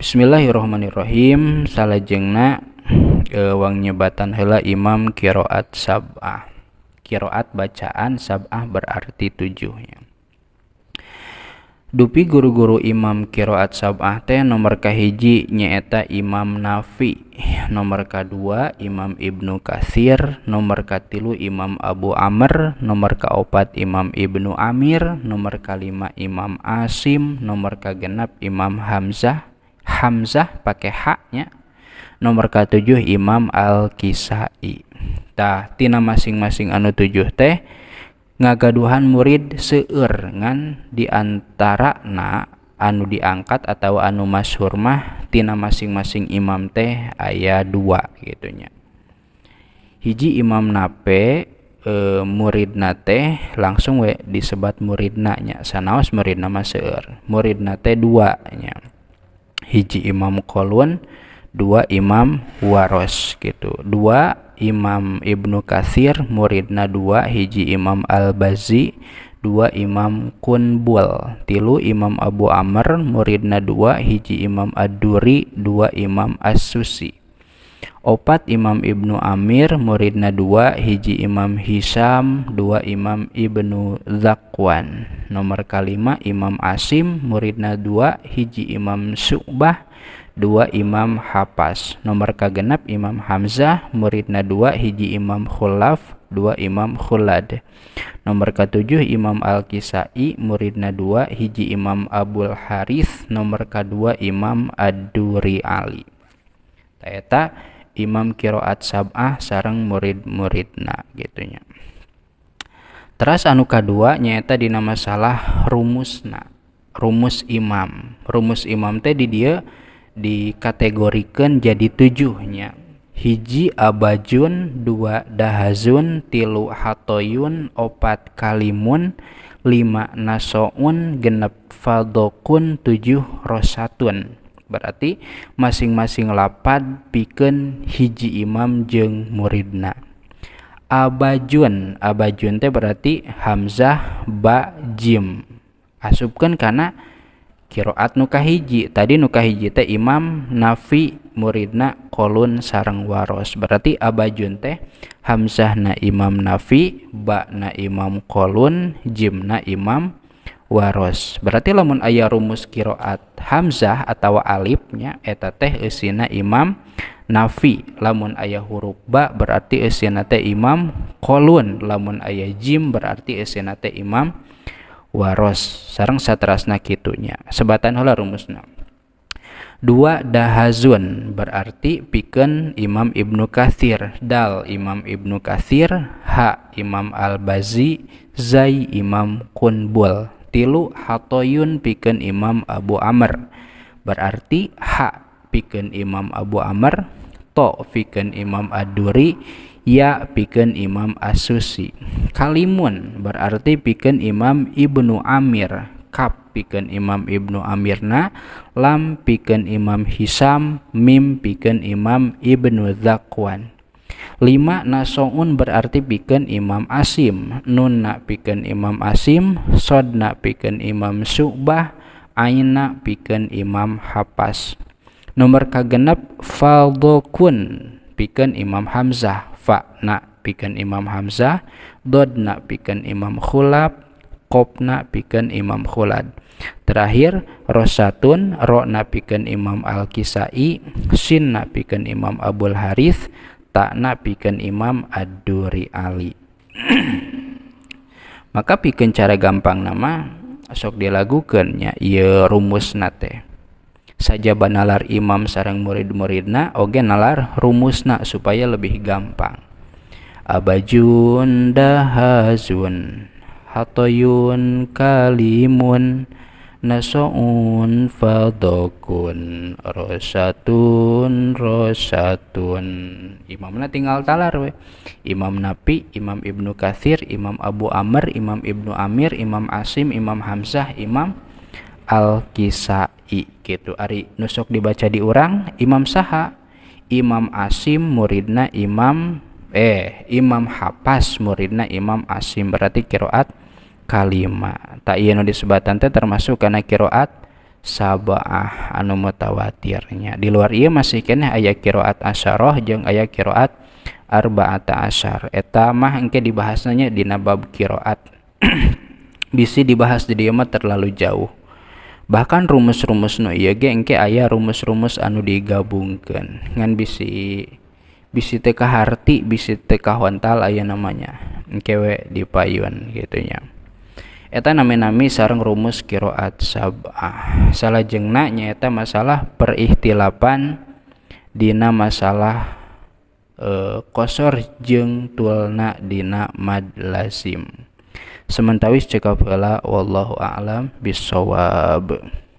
Bismillahirrohmanirrohim salajengna e, eh, wang nyebatan hela imam kiroat sabah kiroat bacaan sabah berarti tujuhnya dupi guru-guru imam kiroat sabah teh nomor kahiji nyeta imam nafi nomor kedua imam ibnu kasir nomor katilu imam abu amr nomor kaopat imam ibnu amir nomor kalima imam asim nomor kagenap imam hamzah hamzah pakai haknya nomor K7 Imam Al-Kisai tah tina masing-masing anu tujuh teh ngagaduhan murid seueur ngan diantara na anu diangkat atau anu masyhur mah tina masing-masing imam teh ayat dua gitunya hiji imam nape e, muridna teh langsung we disebat muridnanya sanaos murid nama seueur muridna teh dua nya hiji Imam Kolun dua Imam Waros gitu dua Imam Ibnu Kasir muridna dua hiji Imam Al-Bazi dua Imam Kunbul tilu Imam Abu Amr muridna dua hiji Imam aduri dua Imam as opat Imam Ibnu Amir muridna dua hiji Imam Hisam dua Imam Ibnu Zakwan nomor kalima Imam Asim muridna dua hiji Imam Subah dua Imam Hapas nomor kagenap Imam Hamzah muridna dua hiji Imam Khulaf dua Imam Khulad nomor ketujuh Imam Al-Kisai muridna dua hiji Imam Abul Harith nomor kedua Imam Aduri Ali Taeta imam kiroat sabah sarang murid-muridna gitunya teras anu kedua nyata di nama salah rumusna rumus imam rumus imam teh di dia dikategorikan jadi tujuhnya hiji abajun dua dahazun tilu hatoyun opat kalimun lima nasoun genep fadokun tujuh rosatun berarti masing-masing lapad bikin hiji imam jeng muridna abajun abajun teh berarti hamzah ba jim asupkan karena kiroat nuka hiji tadi nuka hiji teh imam nafi muridna kolun sarang waros berarti abajun teh hamzah na imam nafi ba na imam kolun jim na imam waros berarti lamun ayah rumus kiroat hamzah atau alifnya eta teh esina imam nafi lamun ayah huruf ba berarti esina teh imam kolun lamun ayah jim berarti esina teh imam waros sarang satrasna kitunya sebatan hola rumusna dua dahazun berarti piken Imam Ibnu Kathir dal Imam Ibnu Kathir ha Imam Al-Bazi zai Imam Kunbul tilu hatoyun piken Imam Abu Amr berarti ha piken Imam Abu Amr to piken Imam Aduri, ya piken Imam Asusi kalimun berarti piken Imam Ibnu Amir kap piken Imam Ibnu Amirna lam piken Imam Hisam mim piken Imam Ibnu Zakwan lima nasongun berarti bikin Imam Asim nun nak bikin Imam Asim sod nak bikin Imam ain nak bikin Imam Hapas nomor kagenep faldokun bikin Imam Hamzah fa nak bikin Imam Hamzah dod nak bikin Imam Khulab kop nak bikin Imam Khulad Terakhir, Rosatun, Ro napikan Imam Al-Kisai, Sin napikan Imam Abul Harith, takna bikin imam aduri ali maka bikin cara gampang nama sok dilagukannya ya rumus nate saja banalar imam sarang murid-muridna oge nalar rumus rumusna supaya lebih gampang abajun dahazun hatoyun kalimun nasoun fadokun rosatun rosatun imamna tinggal talar we imam napi imam ibnu kathir imam abu amr imam ibnu amir imam asim imam hamzah imam al kisai gitu ari nusok dibaca di orang imam saha imam asim muridna imam eh imam hapas muridna imam asim berarti kiroat kalima tak iya nu disebatan teh termasuk karena kiroat sabah anu mutawatirnya di luar iya masih kena ayat kiroat asharoh, jeng ayat kiroat arba'ata asar eta mah engke dibahasnya di nabab kiroat bisi dibahas di dia terlalu jauh bahkan rumus-rumus no iya ge engke ayah rumus-rumus anu digabungkan ngan bisi bisi teka harti bisi teka hontal ayah namanya engke we di payuan gitunya eta nami-nami sarang rumus kiroat sabah salah jengna nyeta masalah perihtilapan dina masalah e, kosor jeng tulna dina mad lazim sementawis cekap wallahu a'lam bisawab